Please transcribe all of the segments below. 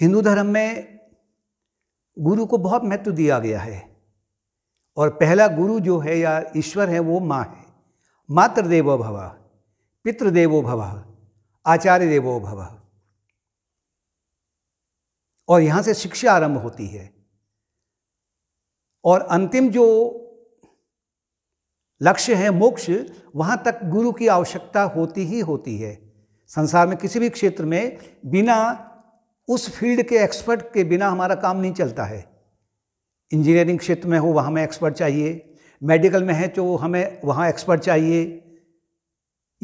हिंदू धर्म में गुरु को बहुत महत्व दिया गया है और पहला गुरु जो है या ईश्वर है वो माँ है मातृदेवो भव पितृदेवो भव आचार्य देवो भव और यहाँ से शिक्षा आरंभ होती है और अंतिम जो लक्ष्य है मोक्ष वहाँ तक गुरु की आवश्यकता होती ही होती है संसार में किसी भी क्षेत्र में बिना उस फील्ड के एक्सपर्ट के बिना हमारा काम नहीं चलता है इंजीनियरिंग क्षेत्र में हो वहाँ में एक्सपर्ट चाहिए मेडिकल में है तो हमें वहाँ एक्सपर्ट चाहिए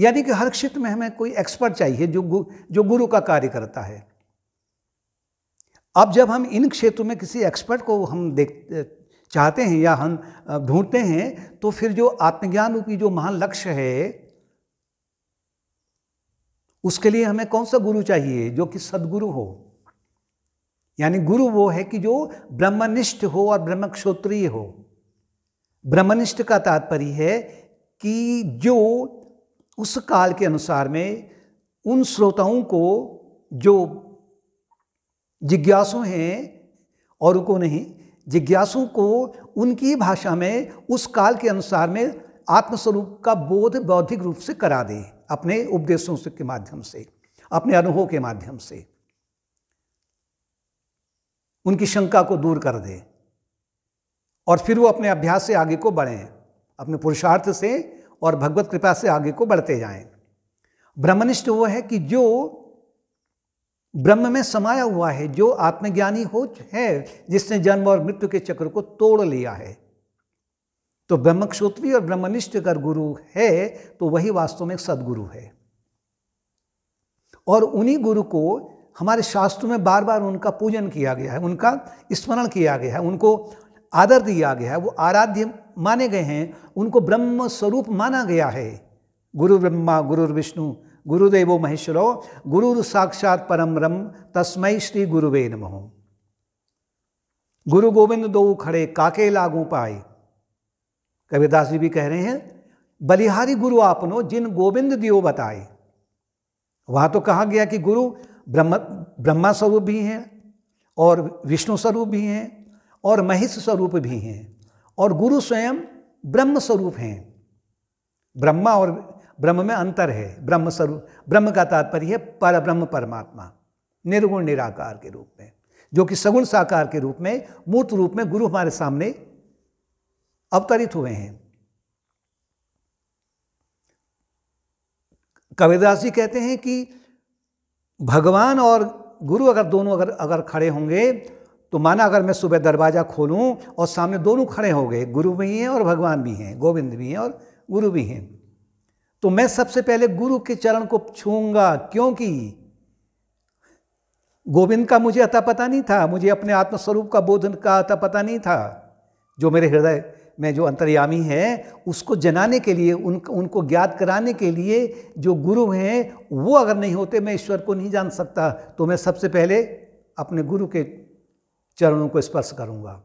यानी कि हर क्षेत्र में हमें कोई एक्सपर्ट चाहिए जो गु, जो गुरु का कार्य करता है अब जब हम इन क्षेत्रों में किसी एक्सपर्ट को हम देख चाहते हैं या हम ढूंढते हैं तो फिर जो आत्मज्ञान रूपी जो महान लक्ष्य है उसके लिए हमें कौन सा गुरु चाहिए जो कि सदगुरु हो यानी गुरु वो है कि जो ब्रह्मनिष्ठ हो और ब्रह्म क्षोत्रिय हो ब्रह्मनिष्ठ का तात्पर्य है कि जो उस काल के अनुसार में उन श्रोताओं को जो जिज्ञासु हैं और को नहीं जिज्ञासु को उनकी भाषा में उस काल के अनुसार में आत्मस्वरूप का बोध बौद्धिक रूप से करा दे अपने उपदेशों के माध्यम से अपने अनुभव के माध्यम से उनकी शंका को दूर कर दे और फिर वो अपने अभ्यास से आगे को बढ़ें अपने पुरुषार्थ से और भगवत कृपा से आगे को बढ़ते जाएं ब्रह्मनिष्ठ वो है कि जो ब्रह्म में समाया हुआ है जो आत्मज्ञानी हो है जिसने जन्म और मृत्यु के चक्र को तोड़ लिया है तो ब्रह्म क्षोत्री और ब्रह्मनिष्ठ अगर गुरु है तो वही वास्तव में सदगुरु है और उन्हीं गुरु को हमारे शास्त्र में बार बार उनका पूजन किया गया है उनका स्मरण किया गया है उनको आदर दिया गया है वो आराध्य माने गए हैं उनको ब्रह्म स्वरूप माना गया है गुरु ब्रह्मा गुरु विष्णु गुरुदेवो महेश्वरो गुरु साक्षात परम ब्रह्म तस्मय श्री गुरुवे नमः गुरु गोविंद दो खड़े काके लागू पाए कबीरदास जी भी कह रहे हैं बलिहारी गुरु आपनो जिन गोविंद दियो बताए वहां तो कहा गया कि गुरु ब्रह्म ब्रह्मा स्वरूप भी हैं और विष्णु स्वरूप भी हैं और महेश स्वरूप भी हैं और गुरु स्वयं ब्रह्म स्वरूप हैं ब्रह्मा और ब्रह्म में अंतर है ब्रह्म स्वरूप ब्रह्म का तात्पर्य है पर ब्रह्म परमात्मा निर्गुण निराकार के रूप में जो कि सगुण साकार के रूप में मूर्त रूप में गुरु हमारे सामने अवतरित हुए हैं कविदास जी कहते हैं कि भगवान और गुरु अगर दोनों अगर अगर खड़े होंगे तो माना अगर मैं सुबह दरवाज़ा खोलूं और सामने दोनों खड़े हो गए गुरु भी हैं और भगवान भी हैं गोविंद भी हैं और गुरु भी हैं तो मैं सबसे पहले गुरु के चरण को छूंगा क्योंकि गोविंद का मुझे अता पता नहीं था मुझे अपने आत्मस्वरूप का बोधन का अता पता नहीं था जो मेरे हृदय में जो अंतर्यामी है उसको जनाने के लिए उन उनको ज्ञात कराने के लिए जो गुरु हैं वो अगर नहीं होते मैं ईश्वर को नहीं जान सकता तो मैं सबसे पहले अपने गुरु के चरणों को स्पर्श करूंगा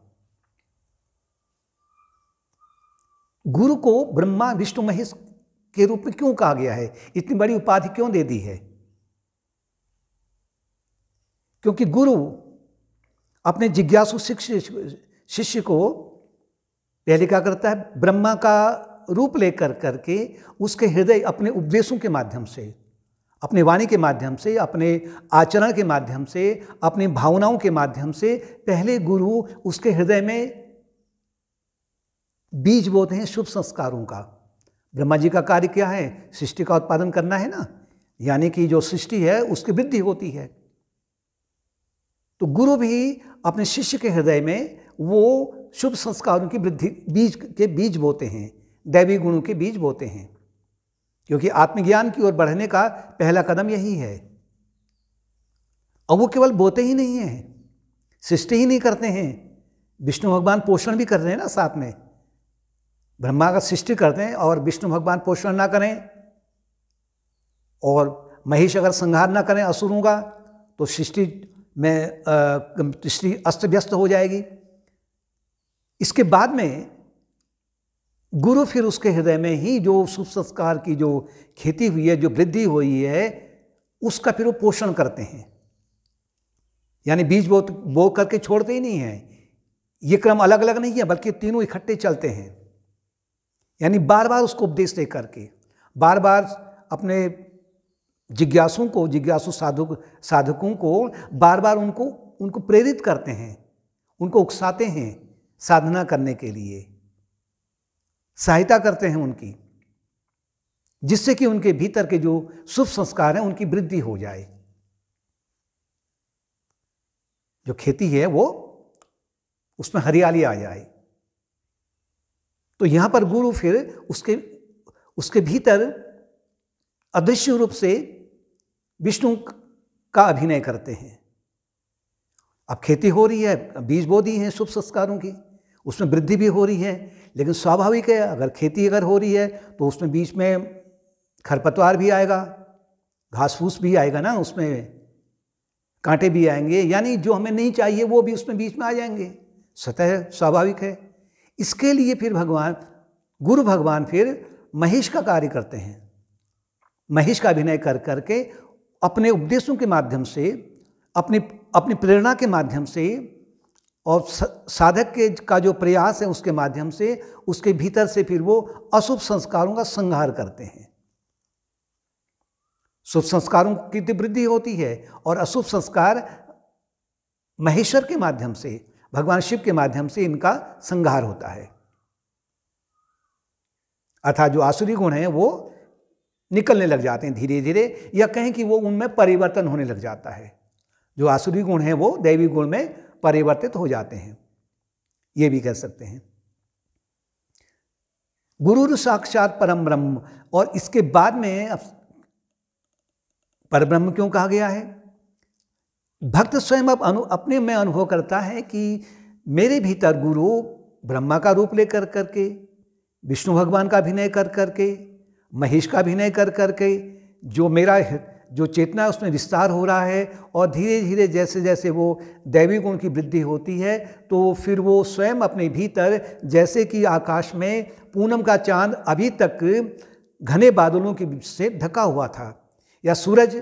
गुरु को ब्रह्मा विष्णु महेश के रूप में क्यों कहा गया है इतनी बड़ी उपाधि क्यों दे दी है क्योंकि गुरु अपने जिज्ञासु शिष्य को पहले क्या करता है ब्रह्मा का रूप लेकर करके उसके हृदय अपने उपदेशों के माध्यम से अपने वाणी के माध्यम से अपने आचरण के माध्यम से अपनी भावनाओं के माध्यम से पहले गुरु उसके हृदय में बीज बोते हैं शुभ संस्कारों का ब्रह्मा जी का कार्य क्या है सृष्टि का उत्पादन करना है ना यानी कि जो सृष्टि है उसकी वृद्धि होती है तो गुरु भी अपने शिष्य के हृदय में वो शुभ संस्कारों की वृद्धि बीज के बीज बोते हैं दैवी गुणों के बीज बोते हैं क्योंकि आत्मज्ञान की ओर बढ़ने का पहला कदम यही है और वो केवल बोते ही नहीं हैं सृष्टि ही नहीं करते हैं विष्णु भगवान पोषण भी कर रहे हैं ना साथ में ब्रह्मा का सृष्टि करते हैं और विष्णु भगवान पोषण ना करें और महेश अगर संहार ना करें असुरों का तो सृष्टि में सृष्टि अस्त व्यस्त हो जाएगी इसके बाद में गुरु फिर उसके हृदय में ही जो शुभ संस्कार की जो खेती हुई है जो वृद्धि हुई है उसका फिर वो पोषण करते हैं यानी बीज बो बो करके छोड़ते ही नहीं हैं ये क्रम अलग अलग नहीं है बल्कि तीनों इकट्ठे चलते हैं यानी बार बार उसको उपदेश दे करके बार बार अपने जिज्ञासुओं को जिज्ञासु साधु साधकों को बार बार उनको उनको प्रेरित करते हैं उनको उकसाते हैं साधना करने के लिए सहायता करते हैं उनकी जिससे कि उनके भीतर के जो शुभ संस्कार हैं उनकी वृद्धि हो जाए जो खेती है वो उसमें हरियाली आ जाए तो यहां पर गुरु फिर उसके उसके भीतर अदृश्य रूप से विष्णु का अभिनय करते हैं अब खेती हो रही है बीज बो दी शुभ संस्कारों की उसमें वृद्धि भी हो रही है लेकिन स्वाभाविक है अगर खेती अगर हो रही है तो उसमें बीच में खरपतवार भी आएगा घास फूस भी आएगा ना उसमें कांटे भी आएंगे यानी जो हमें नहीं चाहिए वो भी उसमें बीच में आ जाएंगे स्वतः स्वाभाविक है इसके लिए फिर भगवान गुरु भगवान फिर महेश का कार्य करते हैं महेश का अभिनय कर करके अपने उपदेशों के माध्यम से अपनी अपनी प्रेरणा के माध्यम से और साधक के का जो प्रयास है उसके माध्यम से उसके भीतर से फिर वो अशुभ संस्कारों का संहार करते हैं शुभ संस्कारों की वृद्धि होती है और अशुभ संस्कार महेश्वर के माध्यम से भगवान शिव के माध्यम से इनका संहार होता है अर्थात जो आसुरी गुण हैं वो निकलने लग जाते हैं धीरे धीरे या कहें कि वो उनमें परिवर्तन होने लग जाता है जो आसुरी गुण हैं वो दैवी गुण में परिवर्तित हो जाते हैं ये भी कह सकते हैं गुरु साक्षात परम ब्रह्म और इसके बाद में पर ब्रह्म क्यों कहा गया है भक्त स्वयं अब अनु अपने में अनुभव करता है कि मेरे भीतर गुरु ब्रह्मा का रूप लेकर करके विष्णु भगवान का अभिनय कर करके महेश का अभिनय कर करके जो मेरा जो चेतना उसमें विस्तार हो रहा है और धीरे धीरे जैसे जैसे वो दैवी गुण की वृद्धि होती है तो फिर वो स्वयं अपने भीतर जैसे कि आकाश में पूनम का चांद अभी तक घने बादलों के से ढका हुआ था या सूरज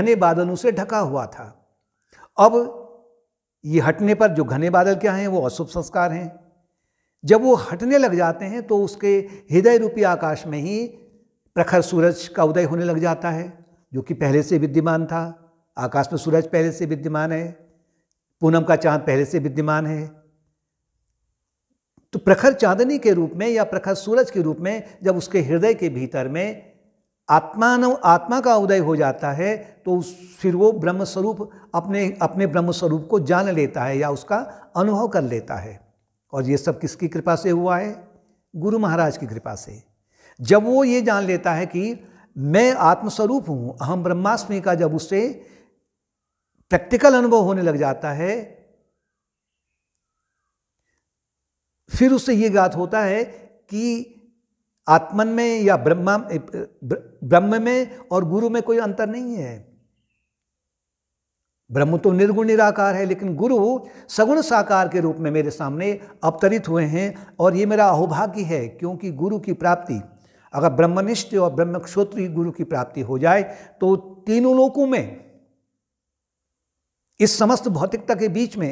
घने बादलों से ढका हुआ था अब ये हटने पर जो घने बादल क्या हैं वो अशुभ संस्कार हैं जब वो हटने लग जाते हैं तो उसके हृदय रूपी आकाश में ही प्रखर सूरज का उदय होने लग जाता है जो कि पहले से विद्यमान था आकाश में सूरज पहले से विद्यमान है पूनम का चांद पहले से विद्यमान है तो प्रखर चांदनी के रूप में या प्रखर सूरज के रूप में जब उसके हृदय के भीतर में आत्मान आत्मा का उदय हो जाता है तो उस फिर वो ब्रह्मस्वरूप अपने अपने ब्रह्मस्वरूप को जान लेता है या उसका अनुभव कर लेता है और ये सब किसकी कृपा से हुआ है गुरु महाराज की कृपा से जब वो ये जान लेता है कि मैं आत्मस्वरूप हूँ अहम ब्रह्मास्मि का जब उससे प्रैक्टिकल अनुभव होने लग जाता है फिर उससे ये ज्ञात होता है कि आत्मन में या ब्रह्मा ब्रह्म में और गुरु में कोई अंतर नहीं है ब्रह्म तो निर्गुण निराकार है लेकिन गुरु सगुण साकार के रूप में मेरे सामने अवतरित हुए हैं और ये मेरा अहोभाग्य है क्योंकि गुरु की प्राप्ति अगर ब्रह्मनिष्ठ और ब्रह्म क्षोत्र गुरु की प्राप्ति हो जाए तो तीनों लोकों में इस समस्त भौतिकता के बीच में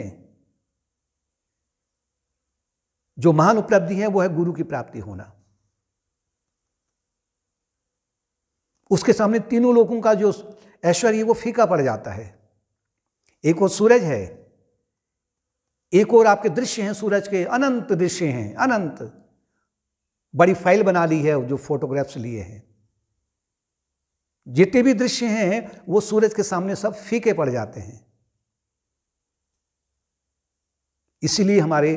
जो महान उपलब्धि है वो है गुरु की प्राप्ति होना उसके सामने तीनों लोगों का जो ऐश्वर्य वो फीका पड़ जाता है एक और सूरज है एक और आपके दृश्य हैं सूरज के अनंत दृश्य हैं अनंत बड़ी फाइल बना ली है जो फोटोग्राफ्स लिए हैं जितने भी दृश्य हैं वो सूरज के सामने सब फीके पड़ जाते हैं इसीलिए हमारे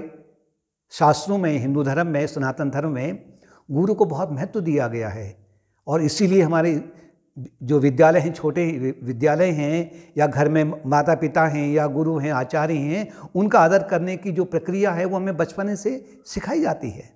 शास्त्रों में हिंदू धर्म में सनातन धर्म में गुरु को बहुत महत्व दिया गया है और इसीलिए हमारे जो विद्यालय हैं छोटे विद्यालय हैं या घर में माता पिता हैं या गुरु हैं आचार्य हैं उनका आदर करने की जो प्रक्रिया है वो हमें बचपन से सिखाई जाती है